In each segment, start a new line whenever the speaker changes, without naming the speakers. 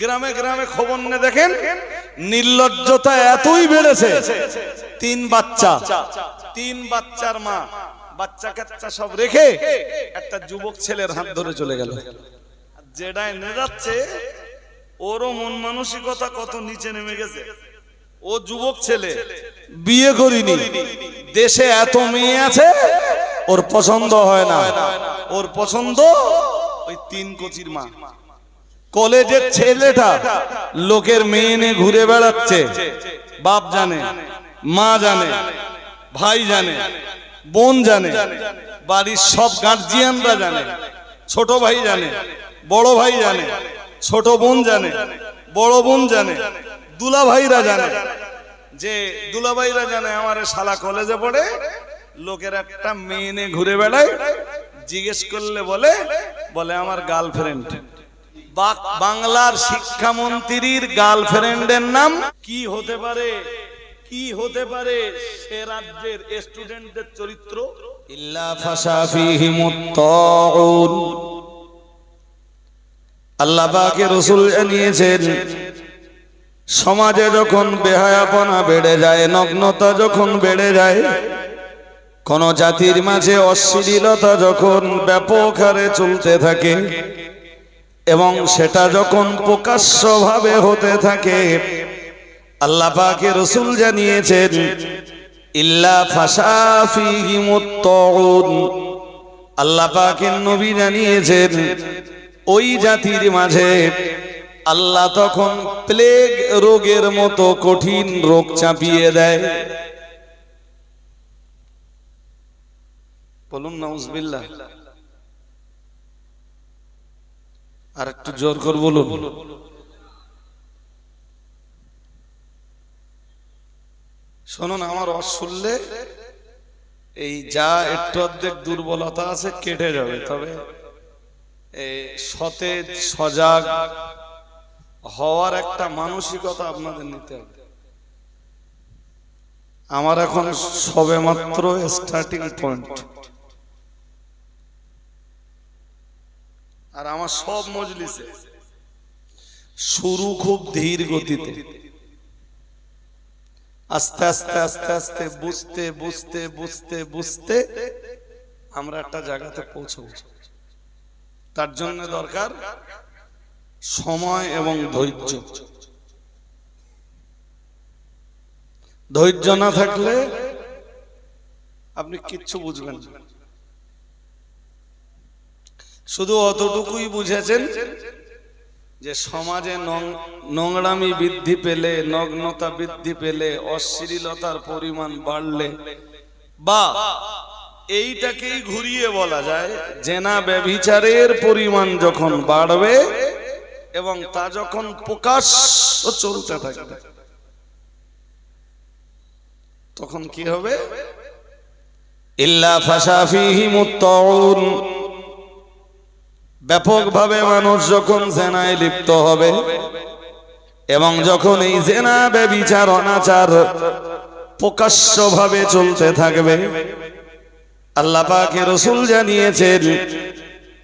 গ্রামে গ্রামে খবর নে দেখেন নির্লজ্জতা এতই বেড়েছে তিন বাচ্চা তিন বাচ্চার মা বাচ্চা কাচ্চা সব রেখে একটা যুবক ছেলের হাত ধরে চলে গেল যেটাই নে যাচ্ছে ওরও মন মানসিকতা কত নিচে নেমে গেছে ও যুবক ছেলে বিয়ে করিনি দেশে এত মেয়ে আছে ওর পছন্দ হয় না ওর পছন্দ ওই তিন কচির মা কলেজের ছেলেটা লোকের মেয়ে নিয়ে ঘুরে বেড়াচ্ছে বাপ জানে মা জানে ভাই জানে বোন জানে বাড়ির সব গার্জিয়ানরা জানে ছোট ভাই জানে বড় ভাই জানে ছোট বোন জানে বড় বোন জানে দুলা ভাইরা জানে যে দুলা ভাইরা জানে আমার শালা কলেজে পড়ে লোকের একটা মেয়ে নিয়ে ঘুরে বেড়ায় জিজ্ঞেস করলে বলে বলে আমার গার্লফ্রেন্ড বাংলার শিক্ষামন্ত্রীর গার্লফ্রেন্ডের নাম কি হতে পারে কি হতে পারে সে রাজ্যের স্টুডেন্টদের চরিত্র আল্লাহকে রসুল জানিয়েছেন সমাজে যখন বেহায়াপনা বেড়ে যায় নগ্নতা যখন বেড়ে যায় কোন জাতির মাঝে অশ্লীলতা যখন ব্যাপক হারে চলতে থাকে এবং সেটা যখন প্রকাশ্যভাবে হতে থাকে আল্লাহ পাকে রসুল জানিয়েছেন ইল্লা আল্লাহ পাকের নবী জানিয়েছেন ওই জাতির মাঝে আল্লাহ তখন প্লেগ রোগের মতো কঠিন রোগ চাপিয়ে দেয় বলুন না উজবিল্লাহ আর একটু জোর কর বলুন শুনুন আমার অস শুনলে এই যা একটু অর্ধেক দুর্বলতা আছে কেটে যাবে তবে সতেজ সজাগ হওয়ার একটা মানসিকতা আপনাদের নিতে হবে আমার এখন সবে মাত্র স্টার্টিং পয়েন্ট আর আমার সব মজলিসে শুরু খুব ধীর গতিতে আস্তে আস্তে আস্তে আস্তে বুঝতে বুঝতে বুঝতে বুঝতে আমরা একটা জায়গাতে পৌঁছব তার জন্য দরকার সময় এবং ধৈর্য ধৈর্য না থাকলে আপনি কিচ্ছু বুঝবেন না শুধু অতটুকুই বুঝেছেন যে সমাজে নোংরামি বৃদ্ধি পেলে নগ্নতা বৃদ্ধি পেলে অশ্লীলতার পরিমাণ বাড়লে বা এইটাকেই ঘুরিয়ে বলা যায় জেনা ব্যভিচারের পরিমাণ যখন বাড়বে এবং তা যখন প্রকাশ চলতে থাকবে তখন কি হবে ইল্লা ফাসাফিহি মুত্তাউন ব্যাপকভাবে মানুষ যখন জেনায় লিপ্ত হবে এবং যখন এই জেনা ব্যবিচার অনাচার প্রকাশ্যভাবে চলতে থাকবে আল্লাহ পাকে রসুল জানিয়েছেন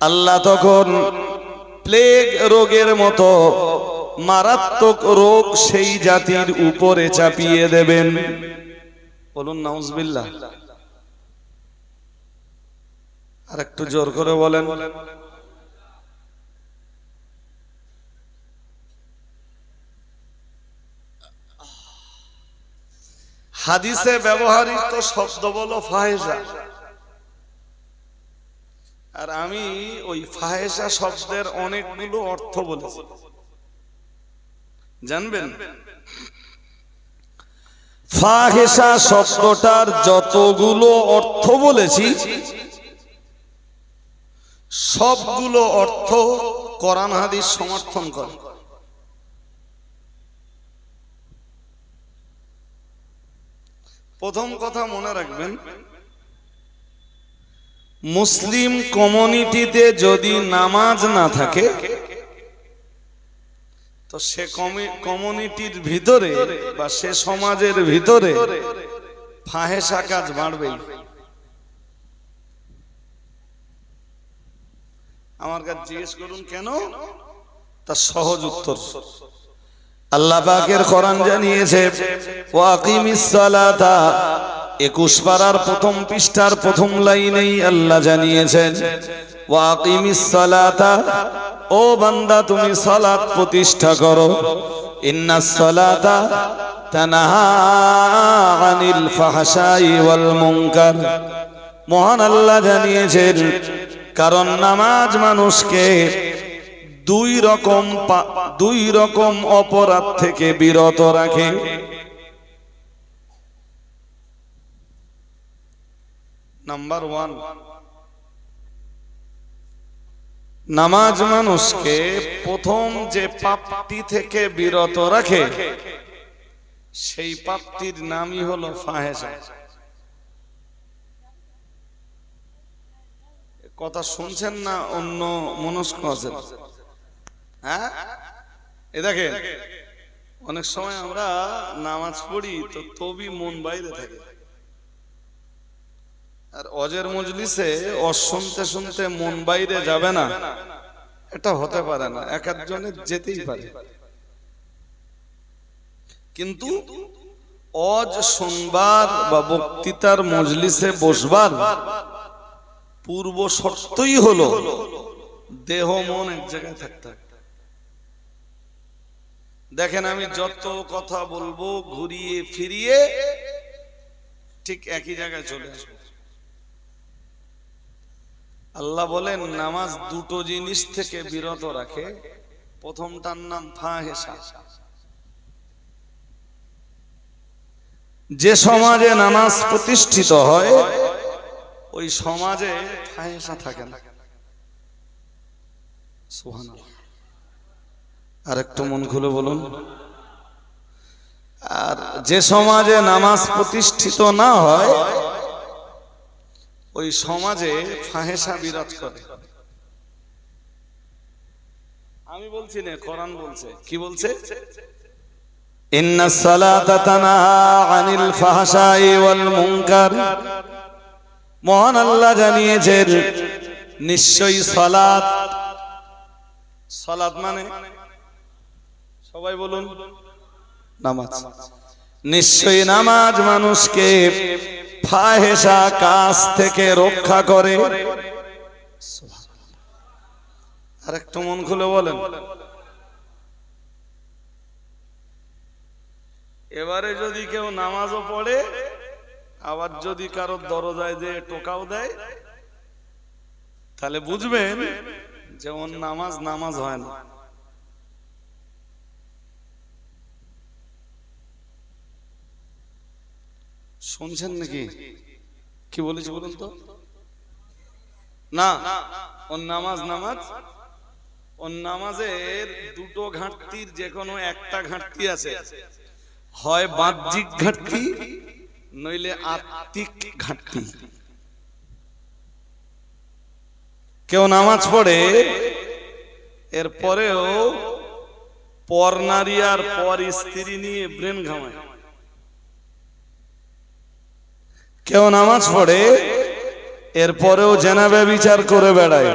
আল্লাহ তখন প্লেগ রোগের মতো মারাত্মক রোগ সেই জাতির উপরে চাপিয়ে দেবেন বলুন নাউজবিল্লা আর একটু জোর করে বলেন হাদিসে ব্যবহারিত শব্দ বলো ফাহেসা আর আমি ওই ফাহেসা শব্দের অনেকগুলো অর্থ বলেছি জানবেন ফাহেসা শব্দটার যতগুলো অর্থ বলেছি সবগুলো অর্থ করান হাদিস সমর্থন করে প্রথম কথা মনে রাখবেন মুসলিম কমিউনিটিতে যদি নামাজ না থাকে তো সে কমিউনিটির ভিতরে বা সে সমাজের ভিতরে ফাহেসা কাজ বাড়বেই আমার কাছে জিজ্ঞেস করুন কেন তার সহজ উত্তর আল্লাহ পাকের কোরআন জানিয়েছে ওয়াকিমিস সালাতা একুশ পারার প্রথম পৃষ্ঠার প্রথম লাইনেই আল্লাহ জানিয়েছেন ওয়াকিমিস সালাতা ও বান্দা তুমি সালাত প্রতিষ্ঠা করো ইন্নাস সালাতা ওয়াল মহান আল্লাহ জানিয়েছেন কারণ নামাজ মানুষকে দুই রকম দুই রকম অপরাধ থেকে বিরত রাখে নাম্বার ওয়ান নামাজ মানুষকে প্রথম যে পাপটি থেকে বিরত রাখে সেই পাপটির নামই হল ফাহেসা কথা শুনছেন না অন্য মনস্ক আছে হ্যাঁ এ দেখেন অনেক সময় আমরা নামাজ পড়ি তো তবি মন বাইরে থাকে আর অজের মজলিসে অশুনতে শুনতে মন বাইরে যাবে না এটা হতে পারে না এক একজনের যেতেই পারে কিন্তু অজ শুনবার বা বক্তৃতার মজলিসে বসবার পূর্ব শর্তই হলো দেহ মন এক জায়গায় থাকতে হবে দেখেন আমি যত কথা বলবো ঘুরিয়ে ফিরিয়ে ঠিক একই জায়গায় চলে আসবো আল্লাহ বলেন নামাজ দুটো জিনিস থেকে বিরত রাখে প্রথমটার নাম ফাহেসা যে সমাজে নামাজ প্রতিষ্ঠিত হয় ওই সমাজে ফাহেসা থাকে না সুহান আর একটু মন খুলে বলুন আর যে সমাজে নামাজ প্রতিষ্ঠিত না হয় ওই সমাজে ফাহেসা বিরাজ করে আমি বলছি না কোরআন বলছে কি বলছে মহান জানিয়েছেন নিশ্চয়ই সলাদ সলাদ মানে সবাই বলুন নামাজ নিশ্চয়ই নামাজ মানুষকে ফাহেসা কাজ থেকে রক্ষা করে আর একটু মন খুলে বলেন এবারে যদি কেউ নামাজও পড়ে আবার যদি কারো দরজায় যে টোকাও দেয় তাহলে বুঝবেন যে ওর নামাজ নামাজ হয় না শুনছেন নাকি কি বলেছি বলুন তো না ওর নামাজ নামাজ ওর নামাজের দুটো ঘাটতির যে কোনো একটা ঘাটতি আছে হয় বাহ্যিক ঘাটতি নইলে আত্মিক ঘাটতি কেউ নামাজ পড়ে এরপরেও পর নারী আর পর স্ত্রী নিয়ে ব্রেন ঘামায় কেউ নামাজ পড়ে এরপরেও জেনাবে বিচার করে বেড়ায়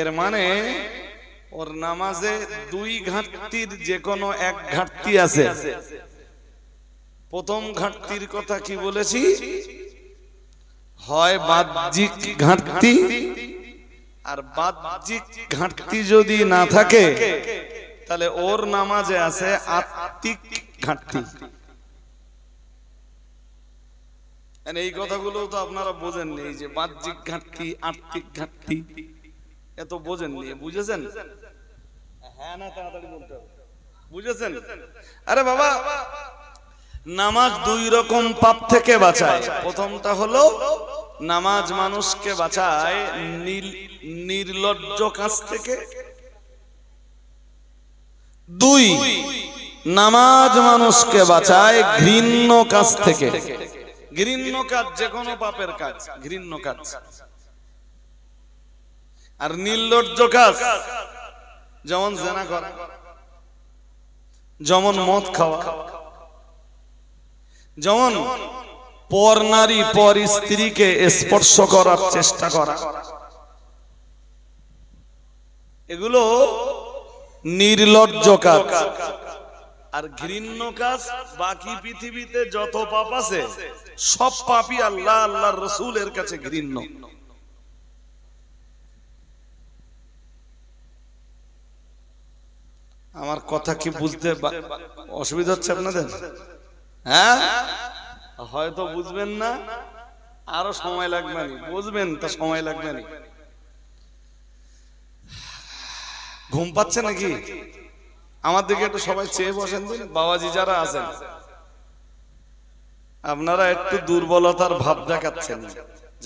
এর মানে ওর নামাজে দুই ঘাটতির যে কোনো এক ঘাটতি আছে প্রথম ঘাটতির কথা কি বলেছি হয় বাহ্যিক ঘাটতি আর বাহ্যিক ঘাটতি যদি না থাকে তাহলে ওর নামাজে আছে আত্মিক ঘাটতি এই কথাগুলো তো আপনারা বোঝেননি যে বাহ্যিক ঘাটতি আর্থিক ঘাটতি এত বোঝেননি বুঝেছেন হ্যাঁ, বুঝেছেন আরে বাবা নামাজ দুই রকম পাপ থেকে বাঁচায় প্রথমটা হলো নামাজ মানুষকে বাঁচায় নির্লজ্জ কাজ থেকে দুই নামাজ মানুষকে বাঁচায় ঘৃণ্য কাজ থেকে ঘৃণ্য কাজ যে কোনো পাপের কাজ ঘৃণ্য কাজ আর নির্লজ্জ কাজ যেমন জেনা করা যেমন মদ খাওয়া যেমন পর নারী পর স্ত্রীকে স্পর্শ করার চেষ্টা করা এগুলো নির্লজ্জ কাজ আর ঘৃণ্য কাজ বাকি পৃথিবীতে যত পাপ আছে সব পাপই আল্লাহ আল্লাহ রসুলের কাছে ঘৃণ্য আমার কথা কি বুঝতে অসুবিধা হচ্ছে আপনাদের হ্যাঁ হয়তো বুঝবেন না আরো সময় লাগবে বুঝবেন তো সময় লাগবে না ঘুম পাচ্ছে নাকি আমাদেরকে একটু সবাই চেয়ে বসেন দিন বাবাজি যারা আছেন আপনারা একটু দুর্বলতার ভাব দেখাচ্ছেন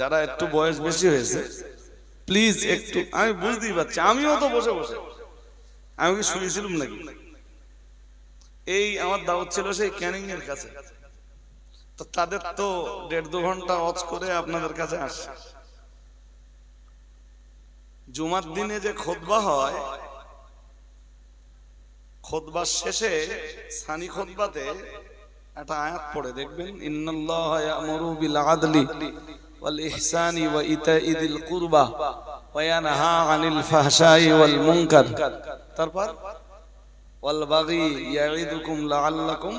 যারা একটু বয়স বেশি হয়েছে প্লিজ একটু আমি বুঝতেই পারছি আমিও তো বসে বসে আমি শুনেছিলাম নাকি এই আমার দাওয়াত ছিল সেই ক্যানিং এর কাছে তো তাদের তো দেড় দু ঘন্টা অচ করে আপনাদের কাছে আসে জুমার দিনে যে খোদবা হয় খোদবার শেষে সানি খোদবাতে একটা আয়াত পড়ে দেখবেন ইন্নাল্লাহ ইয়ামুরু বিল আদলি ওয়াল ইহসানি ওয়া কুরবা ওয়া ইয়ানহা আনিল ফাহশাই ওয়াল মুনকার তারপর ওয়াল বাগি ইয়াইদুকুম লাআল্লাকুম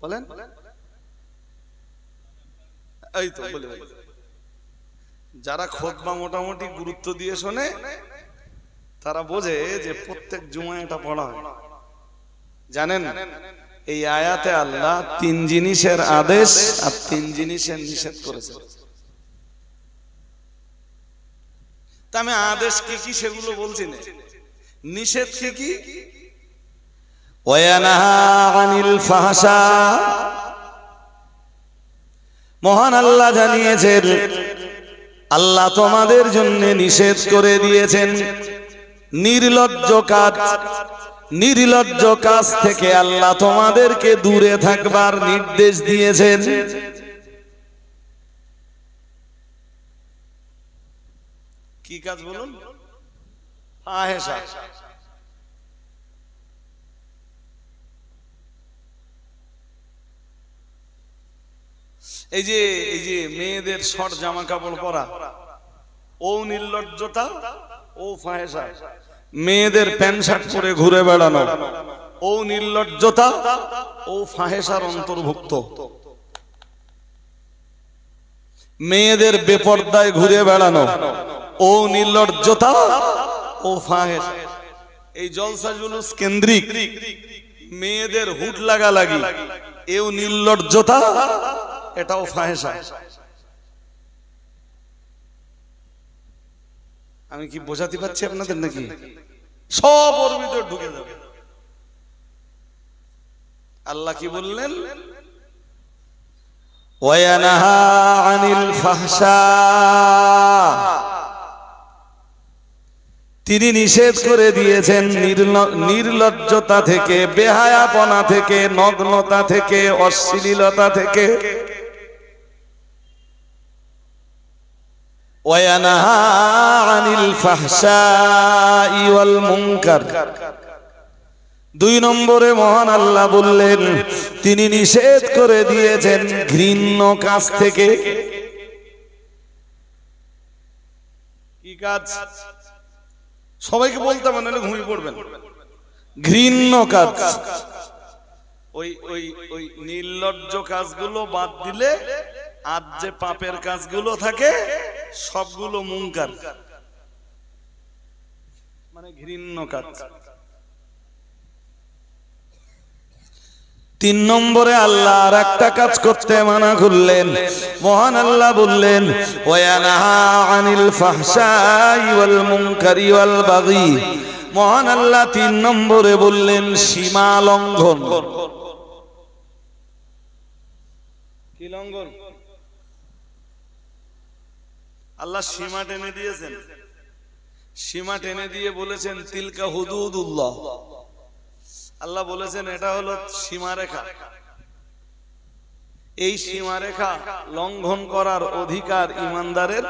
বলেন এই তো বলে যারা খোদবা মোটামুটি গুরুত্ব দিয়ে শোনে তারা বোঝে যে প্রত্যেক জুমায় এটা পড়া হয় জানেন
এই আয়াতে আল্লাহ তিন জিনিসের আদেশ আর তিন
জিনিসের নিষেধ করেছে আমি আদেশ কি কি সেগুলো বলছি না নিষেধ কি কি মহান আল্লাহ জানিয়েছেন আল্লাহ তোমাদের জন্য নিষেধ করে দিয়েছেন নির্লজ্জ কাজ নির্লজ্জ কাজ থেকে আল্লাহ তোমাদেরকে দূরে থাকবার নির্দেশ দিয়েছেন কি কাজ বলুন এই যে এই যে মেয়েদের শর্ট জামা কাপড় পরা ও নির্লজ্জতা ও ফাহেসা মেয়েদের প্যান্ট শার্ট পরে ঘুরে বেড়ানো ও নির্লজ্জতা ও ফাহেসার অন্তর্ভুক্ত মেয়েদের বেপর্দায় ঘুরে বেড়ানো ও নির্লজ্জতা ও ফাহেস এই জলসা জুলুস কেন্দ্রিক মেয়েদের হুট লাগা লাগি এও নির্লজ্জতা এটাও ফাহেসা আমি কি বোঝাতে পারছি আপনাদের নাকি সব ওর ভিতরে ঢুকে যাবে আল্লাহ কি বললেন তিনি নিষেধ করে দিয়েছেন নির্লজ্জতা থেকে বেহায়াপনা থেকে নগ্নতা থেকে অশ্লীলতা থেকে وينهى عن الفحشاء والمنكر দুই নম্বরে মহান আল্লাহ বললেন তিনি নিষেধ করে দিয়েছেন ঘৃণ্য কাজ থেকে কি কাজ সবাইকে বলতে নাহলে ঘুমিয়ে পড়বেন ঘৃণ্য কাজ ওই ওই ওই নির্লজ্জ কাজগুলো বাদ দিলে আর যে পাপের কাজগুলো থাকে সবগুলো মুঙ্কার মানে ঘৃণ্য কাজ তিন নম্বরে আল্লাহ আর একটা কাজ করতে মানা করলেন মহান আল্লাহ বললেন আনিল মহান আল্লাহ তিন নম্বরে বললেন সীমা লঙ্ঘন কি লঙ্ঘন আল্লাহ সীমা টেনে দিয়েছেন সীমা টেনে দিয়ে বলেছেন তিলকা হুদুদ উল্লাহ আল্লাহ বলেছেন এটা হলো সীমারেখা এই সীমারেখা লঙ্ঘন করার অধিকার ইমানদারের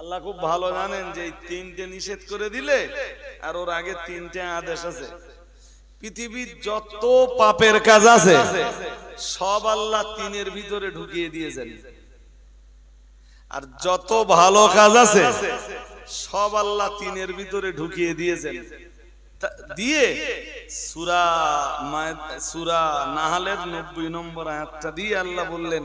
আল্লাহ খুব ভালো জানেন যে তিনটে নিষেধ করে দিলে আর ওর আগে তিনটে আদেশ আছে পৃথিবীর যত পাপের কাজ আছে সব আল্লাহ তিনের ভিতরে ঢুকিয়ে দিয়েছেন আর যত ভালো কাজ আছে সব আল্লাহ তিনের ভিতরে ঢুকিয়ে দিয়েছেন দিয়ে সুরা সুরা নাহালের নব্বই নম্বর আয়াতটা দিয়ে আল্লাহ বললেন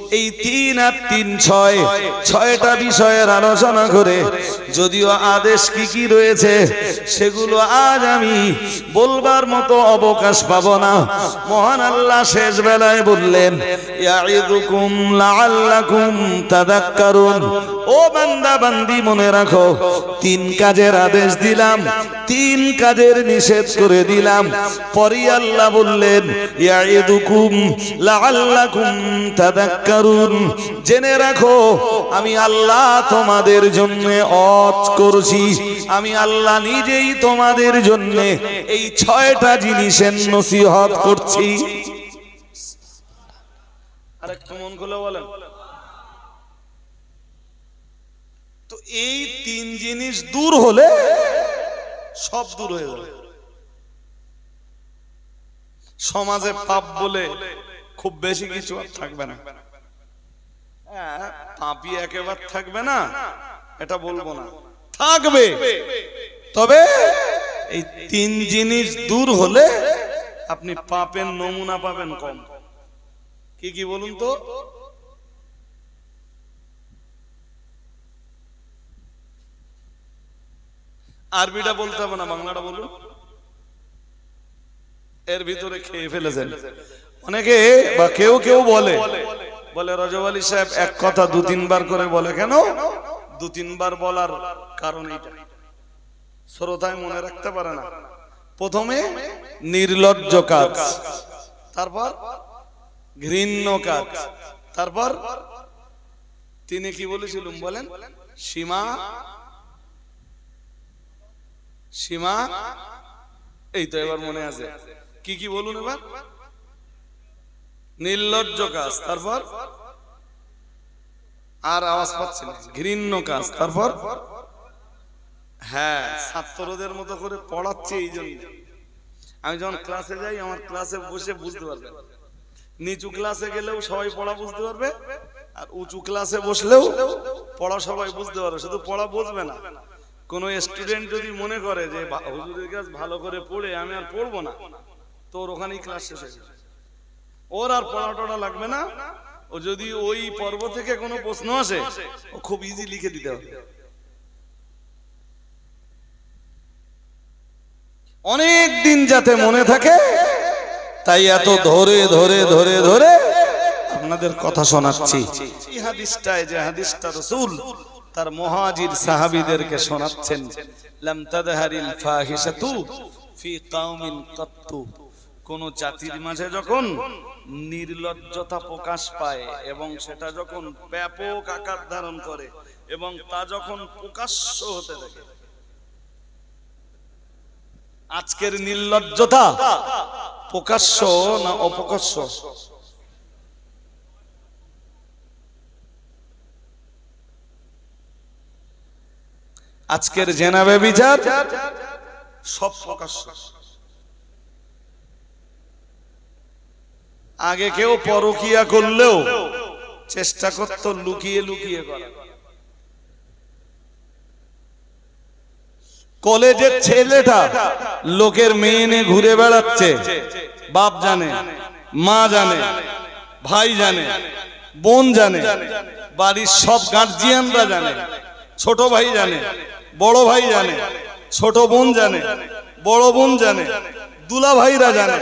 এই তিন আর তিন ছয় ছয়টা বিষয়ের আলোচনা করে যদিও আদেশ কি কি রয়েছে সেগুলো আজ আমি বলবার মতো অবকাশ পাব না মহান আল্লাহ শেষ বেলায় বললেন ও বান্দা বান্দি মনে রাখো তিন কাজের আদেশ দিলাম তিন কাজের নিষেধ করে দিলাম পরি আল্লাহ বললেন ইয়াইদুকুম লাআল্লাকুম তাদাক্কারুন করুন জেনে রাখো আমি আল্লাহ তোমাদের জন্য অত করছি আমি আল্লাহ নিজেই তোমাদের জন্য এই ছয়টা জিনিসের নসিহত করছি তো এই তিন জিনিস দূর হলে সব দূর হয়ে যাবে সমাজে পাপ বলে খুব বেশি কিছু আর থাকবে না পাপি একেবারে থাকবে না এটা বলবো না থাকবে তবে এই তিন জিনিস দূর হলে আপনি পাপের নমুনা পাবেন কম কি কি বলুন তো আরবিটা বলতে হবে না বাংলাটা বলুন এর ভিতরে খেয়ে ফেলেছেন অনেকে বা কেউ কেউ বলে বলে রজব আলী সাহেব এক কথা দু তিনবার করে বলে কেন দু তিনবার বলার কারণ এটা শ্রোতায় মনে রাখতে পারে না প্রথমে নির্লজ্জ কাজ তারপর ঘৃণ্য কাজ তারপর তিনি কি বলেছিলেন বলেন সীমা সীমা এই তো এবার মনে আছে কি কি বলুন এবার নির্লজ্জ কাজ তারপর আর আওয়াজ পাচ্ছে ঘৃণ্য কাজ তারপর হ্যাঁ ছাত্রদের মতো করে পড়াচ্ছে এই জন্য আমি যখন ক্লাসে যাই আমার ক্লাসে বসে বুঝতে পারবে নিচু ক্লাসে গেলেও সবাই পড়া বুঝতে পারবে আর উঁচু ক্লাসে বসলেও পড়া সবাই বুঝতে পারবে শুধু পড়া বুঝবে না কোনো স্টুডেন্ট যদি মনে করে যে হুজুরের কাছে ভালো করে পড়ে আমি আর পড়বো না তোর ওখানেই ক্লাস শেষ হয়ে যাবে ওর আর পড়াটা লাগবে না ও যদি ওই পর্ব থেকে কোনো প্রশ্ন আসে ও খুব ইজি লিখে দিতে হবে অনেক দিন যাতে মনে থাকে তাই এত ধরে ধরে ধরে ধরে আপনাদের কথা শোনাচ্ছি তার মহাজির সাহাবিদেরকে শোনাচ্ছেন লাম ফাহিশাতু ফি কাউমিন কাত্তু কোন জাতির মাঝে যখন নির্লজ্জতা প্রকাশ পায় এবং সেটা যখন ব্যাপক আকার ধারণ করে এবং তা যখন প্রকাশ্য হতে থাকে আজকের নির্লজ্জতা প্রকাশ্য না অপকাশ্য আজকের জেনাবে বিচার সব প্রকাশ্য আগে কেউ পরকিয়া করলেও চেষ্টা করত লুকিয়ে লুকিয়ে করা কলেজের ছেলেটা লোকের মেয়ে নিয়ে ঘুরে বেড়াচ্ছে বাপ জানে মা জানে ভাই জানে বোন জানে বাড়ির সব গার্জিয়ানরা জানে ছোট ভাই জানে বড় ভাই জানে ছোট বোন জানে বড় বোন জানে দুলা ভাইরা জানে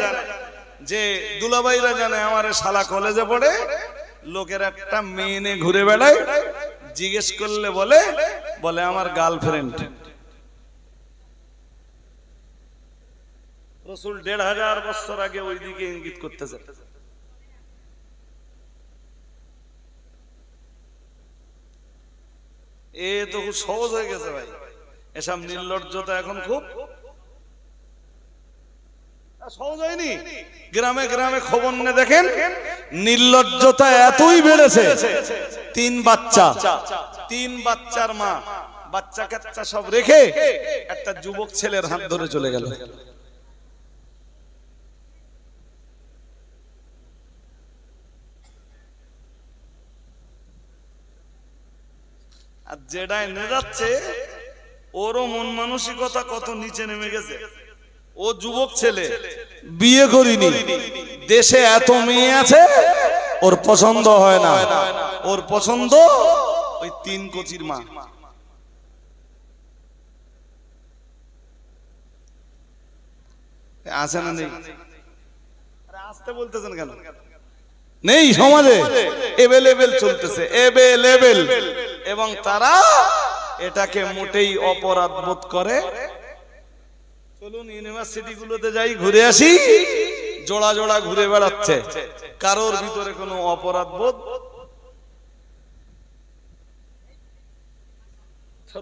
যে দুলাভাইরা জানে আমার শালা কলেজে পড়ে লোকের একটা মেয়ে নিয়ে ঘুরে বেড়ায় জিজ্ঞেস করলে বলে বলে আমার গার্লফ্রেন্ড রসুল দেড় হাজার বছর আগে ওইদিকে ইঙ্গিত করতে করতেছে এ তো খুব সহজ হয়ে গেছে ভাই এসব নির্লজ্জতা এখন খুব গ্রামে গ্রামে খবর নিয়ে দেখেন নির্লজ্জতা এতই বেড়েছে তিন বাচ্চা তিন বাচ্চার মা বাচ্চা কাচ্চা সব রেখে একটা যুবক ছেলের হাত ধরে চলে গেল আর যেটাই নিয়ে যাচ্ছে ওরও মন মানসিকতা কত নিচে নেমে গেছে ও যুবক ছেলে বিয়ে করিনি দেশে এত মেয়ে আছে ওর পছন্দ হয় না ওর পছন্দ ওই তিন কচির মা আছে না নেই আসতে বলতেছেন কেন নেই সমাজে এভেলেবেল চলতেছে এভেলেবেল এবং তারা এটাকে মোটেই অপরাধ বোধ করে চলুন ইউনিভার্সিটিগুলোতে যাই ঘুরে আসি জোড়া জোড়া ঘুরে বেড়াচ্ছে কারোর ভিতরে কোনো অপরাধ বোধ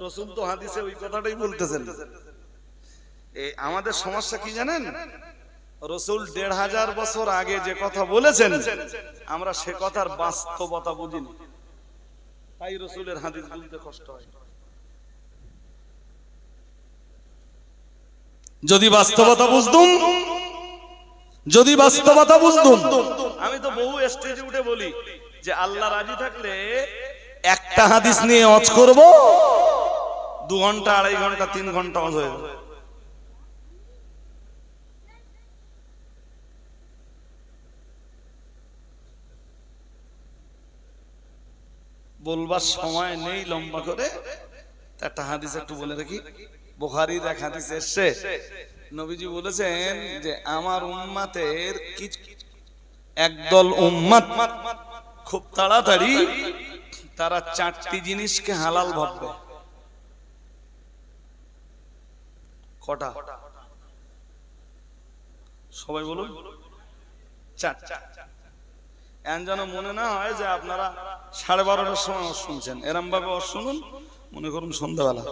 রসুল তো হাদিসে ওই কথাটাই বলতেছেন আমাদের সমস্যা কি জানেন রসুল দেড় হাজার বছর আগে যে কথা বলেছেন আমরা সে কথার বাস্তবতা বুঝিনি তাই রসুলের হাদিস বুঝতে কষ্ট হয় যদি বাস্তবতা বুঝতুম যদি বাস্তবতা বুঝতুম আমি তো বহু স্টেজে উঠে বলি যে আল্লাহ রাজি থাকলে একটা হাদিস নিয়ে অজ করব দু ঘন্টা আড়াই ঘন্টা তিন ঘন্টা অজ হয়ে যাবে বলবার সময় নেই লম্বা করে একটা হাদিস একটু বলে রাখি বোখারির এক হাদিস এসছে নবীজি বলেছেন যে আমার উম্মাতের একদল উম্মাত খুব তাড়াতাড়ি তারা চারটি জিনিসকে হালাল ভাববে কটা সবাই বলুন চারটা যেন মনে না হয় যে আপনারা সাড়ে বারোটার সময় শুনছেন এরম ভাবে শুনুন মনে করুন সন্ধ্যাবেলা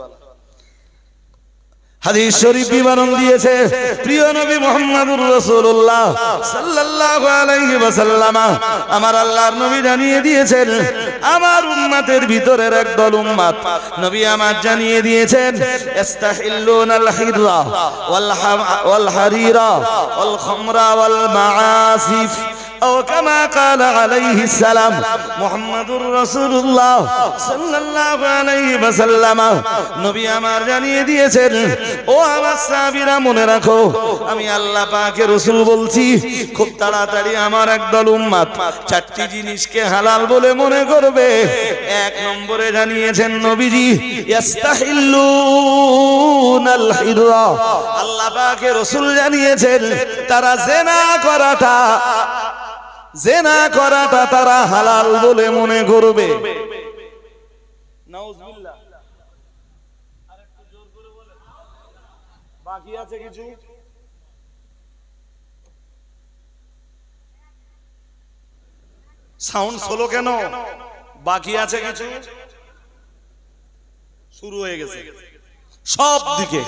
হাদিস শরীফ বিবরণ দিয়েছে প্রিয় নবী মুহাম্মদুর রাসূলুল্লাহ সাল্লাল্লাহু আলাইহি ওয়াসাল্লাম আমার আল্লাহর নবী জানিয়ে দিয়েছেন আমার উম্মতের ভিতরের একদল উম্মত নবী আমার জানিয়ে দিয়েছেন ইস্তাহিল্লুনাল হিররা ওয়াল হারীরা ওয়াল খামরা ওয়াল মাআসিফ او كما قال عليه السلام محمد رسول الله صلى الله عليه وسلم নবী আমার জানিয়ে দিয়েছেন ও আমার সাহাবীরা মনে রাখো আমি আল্লাহ পাকে রসুল বলছি খুব তাড়াতাড়ি আমার একদল উম্মাত চারটি জিনিসকে হালাল বলে মনে করবে এক নম্বরে জানিয়েছেন নবীজি ইয়াস্তাহিল্লুনাল হিররা আল্লাহ পাকে রসুল জানিয়েছেন তারা জেনা করাটা জেনা করাটা তারা হালাল বলে মনে করবে সাউন্ড হলো কেন বাকি আছে কিছু শুরু হয়ে গেছে সব দিকে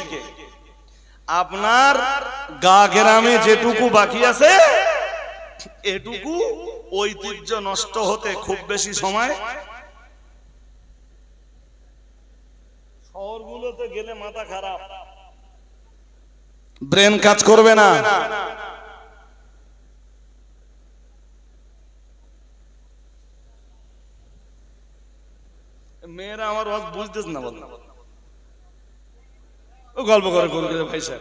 আপনার গা গ্রামে যেটুকু বাকি আছে এটুকু ঐতিহ্য নষ্ট হতে খুব বেশি সময় শহরগুলোতে গেলে মাথা খারাপ ব্রেন কাজ করবে না মেয়েরা আমার অত বুঝতেছ না বল গল্প করে করে ভাই স্যার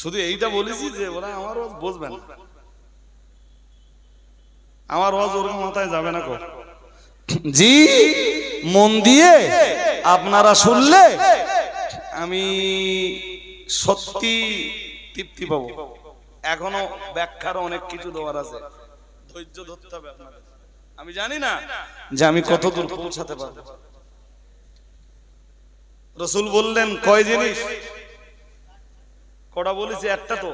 শুধু এইটা বলেছি যে ওরা আমার ওয়াজ বুঝবেন না আমার ওয়াজ ওর মাথায় যাবে না জি মন দিয়ে আপনারা শুনলে আমি সত্যি তৃপ্তি পাবো এখনো ব্যাখ্যার অনেক কিছু দেওয়ার আছে ধৈর্য ধরতে হবে আপনাদের আমি জানি না যে আমি কত দূর পৌঁছাতে পারবো রসুল বললেন কয় জিনিস কটা বলেছি একটা তো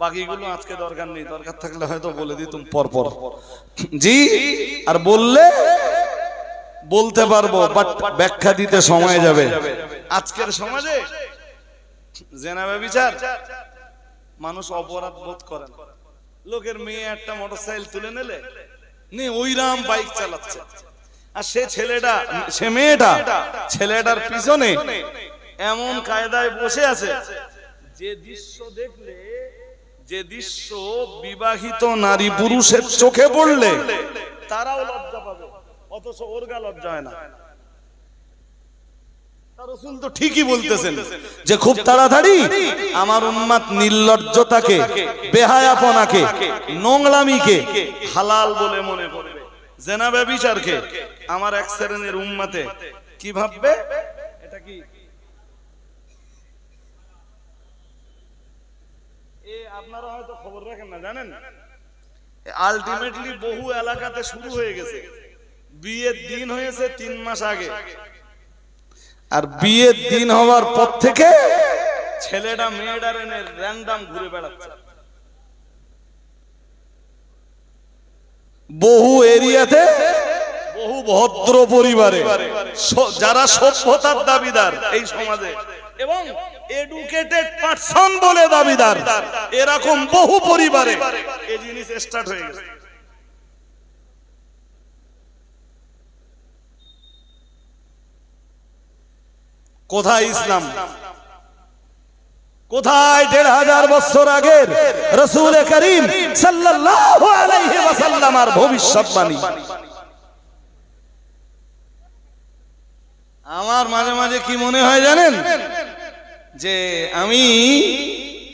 বাকিগুলো আজকে দরকার নেই দরকার থাকলে হয়তো বলে দিতুম পরপর জি আর বললে বলতে পারবো বাট ব্যাখ্যা দিতে সময় যাবে আজকের সমাজে জেনাবে বিচার মানুষ অপরাধ বোধ করেন লোকের মেয়ে একটা মোটরসাইকেল তুলে নিলে নে রাম বাইক চালাচ্ছে আর সে ছেলেটা সে মেয়েটা ছেলেটার পিছনে এমন কায়দায় বসে আছে যে দৃশ্য দেখলে যে দৃশ্য বিবাহিত নারী পুরুষের চোখে পড়লে তারাও লজ্জা পাবে অথচ ওর গা লজ্জা হয় না ঠিকই বলতেছেন যে খুব তাড়াতাড়ি আমার উম্মাত নির্লজ্জতাকে বেহায়াপনাকে নোংরামিকে হালাল বলে মনে করবে জেনাবে বিচারকে আমার এক শ্রেণীর উন্মাতে কি ভাববে এটা কি আপনারা হয়তো খবর রাখেন না জানেন আলটিমেটলি বহু এলাকাতে শুরু হয়ে গেছে বিয়ের দিন হয়েছে তিন মাস আগে আর বিয়ের দিন হওয়ার পর থেকে ছেলেটা মেয়েটার এনে র্যান্ডাম ঘুরে বেড়াচ্ছে বহু এরিয়াতে বহু ভদ্র পরিবারে যারা সভ্যতার দাবিদার এই সমাজে এবং এডুকেটেড পার্সন বলে দাবিদার এরকম বহু পরিবারে এই জিনিস স্টার্ট হয়ে গেছে কোথায় ইসলাম কোথায় দেড় হাজার বছর আগের রসুল করিম সাল্লামার ভবিষ্যৎবাণী আমার মাঝে মাঝে কি মনে হয় জানেন যে আমি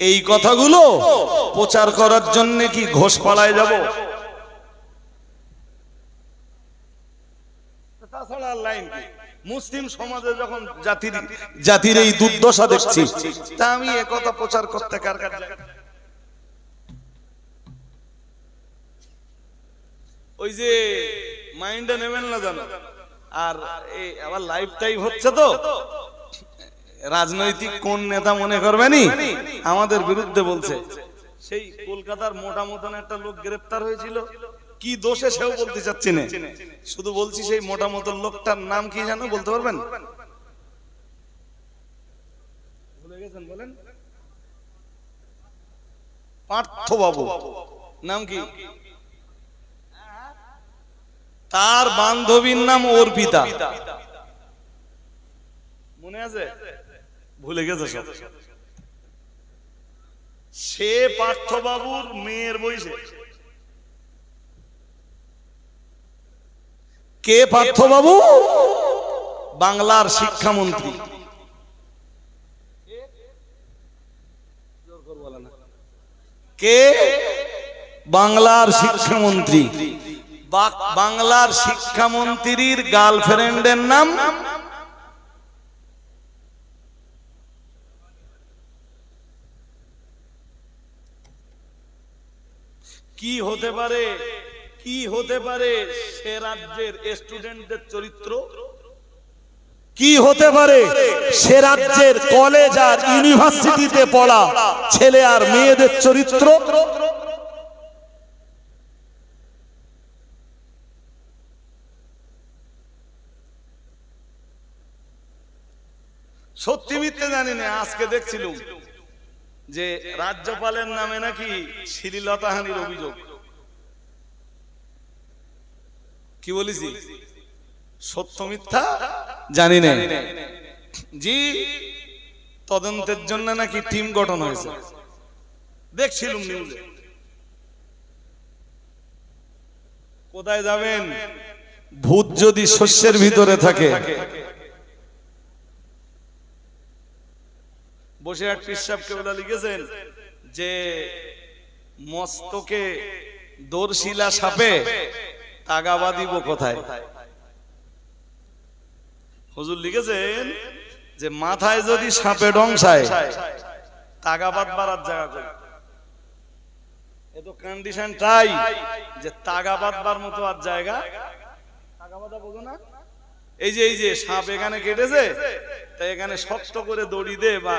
এই কথাগুলো প্রচার করার জন্য কি ঘোষ পাড়ায় যাব তাছাড়া মুসলিম সমাজে যখন জাতির জাতির এই দুর্দশা দেখছি তা আমি একথা প্রচার করতে কার কার ওই যে মাইন্ডে নেবেন না জানো আর এই আবার লাইফ টাইপ হচ্ছে তো রাজনৈতিক কোন নেতা মনে করবেনি আমাদের বিরুদ্ধে বলছে সেই কলকাতার মোটা মতন একটা লোক গ্রেপ্তার হয়েছিল কি দোষে সেও বলতে চাচ্ছি না শুধু বলছি সেই মোটা মতন লোকটার নাম কি জানো বলতে পারবেন পার্থবাবু নাম কি তার বান্ধবীর নাম অর্পিতা মনে আছে ভুলে গেছে সব সে পার্থবাবুর মেয়ের বইছে কে পার্থবাবু বাংলার শিক্ষামন্ত্রী কে বাংলার শিক্ষামন্ত্রী বাংলার শিক্ষামন্ত্রীর গার্লফ্রেন্ডের নাম কি হতে পারে কি হতে পারে সে রাজ্যের স্টুডেন্টদের চরিত্র কি হতে পারে সে রাজ্যের কলেজ আর ইউনিভার্সিটিতে পড়া ছেলে আর মেয়েদের চরিত্র সত্যি মিথ্যে জানি না আজকে দেখছিলাম যে রাজ্যপালের নামে নাকি শ্রীলতাহানির অভিযোগ কি বলিস সত্য মিথ্যা জানি না জি তদন্তের জন্য নাকি টিম গঠন হয়েছে দেখছিলুম নিউজে কোথায় যাবেন ভূত যদি শস্যের ভিতরে থাকে বসিরহাট পিসাব কেবলা লিখেছেন যে মস্তকে দর্শিলা সাপে তাগাবা দিব কোথায় হুজুর লিখেছেন যে মাথায় যদি সাপে ডংসায় তাগাবাদ বাড়ার জায়গা করে এত কন্ডিশন তাই যে তাগাবাদ বার মতো আর জায়গা তাগাবাদা বোঝো না এই যে এই যে সাপ এখানে কেটেছে তাই এখানে শক্ত করে দড়ি দে বা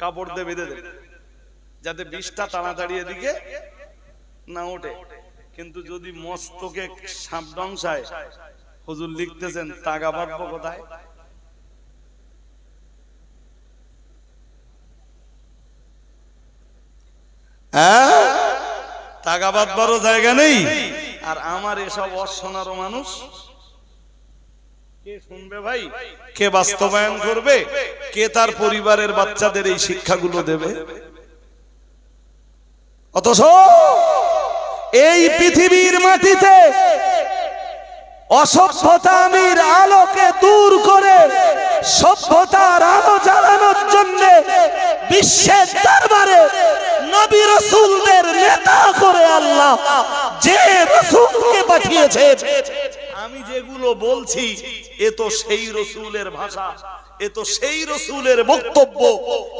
কাপড় দে বেঁধে দে যাতে বিষটা তাড়াতাড়ি এদিকে না ওঠে কিন্তু যদি মস্তকে সাপ ডংসায় হুজুর লিখতেছেন তাগা বাড়বো কোথায় হ্যাঁ? তাগাবাদ বড় জায়গা নেই আর আমার এসব অসনারও মানুষ কে বাস্তবায়ন করবে কে তার পরিবারের বাচ্চাদের এই শিক্ষাগুলো দেবে অথচ এই পৃথিবীর মাটিতে অসভ্যতামির আলোকে দূর করে সভ্যতার আলো জ্বালানোর জন্য বিশ্বের দরবারে নবী রসুলদের নেতা করে আল্লাহ যে রসুলকে পাঠিয়েছে আমি যেগুলো বলছি এ তো সেই রসুলের ভাষা এ তো সেই রসুলের বক্তব্য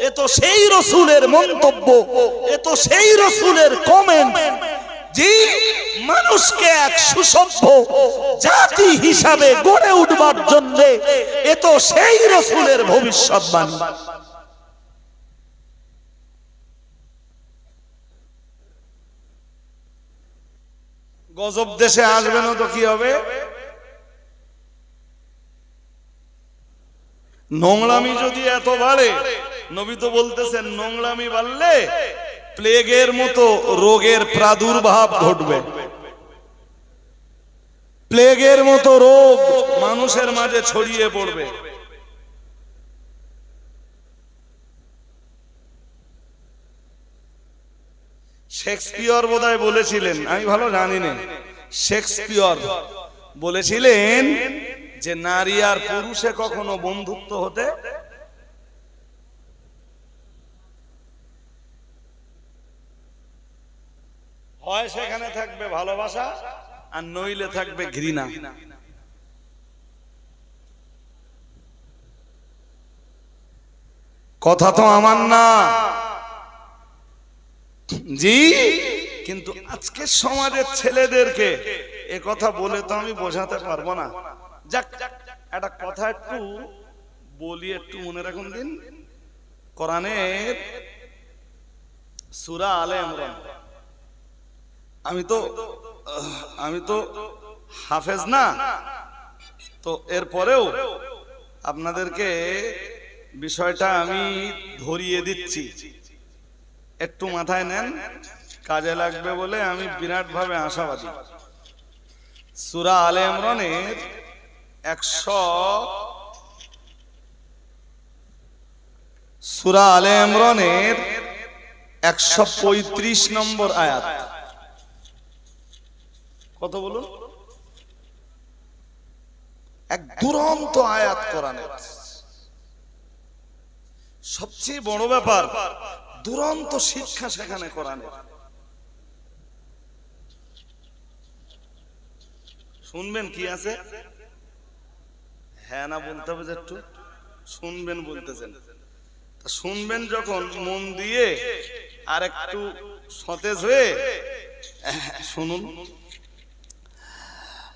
এ তো সেই রসুলের মন্তব্য এ তো সেই রসুলের কমেন্ট যে মানুষকে এক সুসভ্য জাতি হিসাবে গড়ে উঠবার জন্য এ তো সেই রসুলের ভবিষ্যৎবাণী গজব দেশে আসবে না তো কি হবে নোংরামি যদি এত বাড়ে নবী তো বলতেছেন নোংরামি বাড়লে প্লেগের মতো রোগের প্রাদুর্ভাব ঘটবে প্লেগের মতো রোগ মানুষের মাঝে ছড়িয়ে পড়বে শেক্সপিয়র বোধহয় বলেছিলেন আমি ভালো জানি না শেক্সপিয়র বলেছিলেন যে নারী আর পুরুষে কখনো বন্ধুত্ব হতে হয় সেখানে থাকবে ভালোবাসা আর নইলে থাকবে ঘৃণা কথা তো আমার না জি কিন্তু আজকে সমাজের ছেলেদেরকে এ কথা বলে তো আমি বোঝাতে পারবো না যাক একটা কথা একটু বলি একটু মনে রাখুন দিন কোরআনের সুরা আলে আমরা আমি তো আমি তো হাফেজ না তো এরপরেও আপনাদেরকে বিষয়টা আমি ধরিয়ে দিচ্ছি একটু মাথায় নেন কাজে লাগবে বলে আমি বিরাটভাবে আশাবাদী সুরা আলে ইমরানের একশো সুরা আলে ইমরানের একশো পঁয়ত্রিশ নম্বর আয়াত কত বলুন এক দুরন্ত আয়াত কোরআনের সবচেয়ে বড় ব্যাপার দুরন্ত শিক্ষা সেখানে করানো শুনবেন কি আছে হ্যাঁ না বলতে হবে একটু শুনবেন বলতেছেন শুনবেন যখন মন দিয়ে আর একটু সতেজ হয়ে শুনুন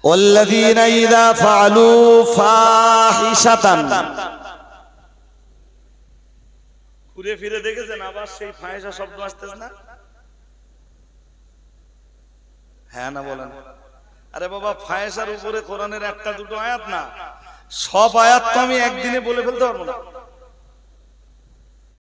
والذين إذا فعلوا فاحشة ঘুরে ফিরে দেখেছেন আবার সেই ফায়সা শব্দ আসতেছে না হ্যাঁ না বলেন আরে বাবা ফায়েসার উপরে কোরআনের একটা দুটো আয়াত না সব আয়াত তো আমি একদিনে বলে ফেলতে পারবো না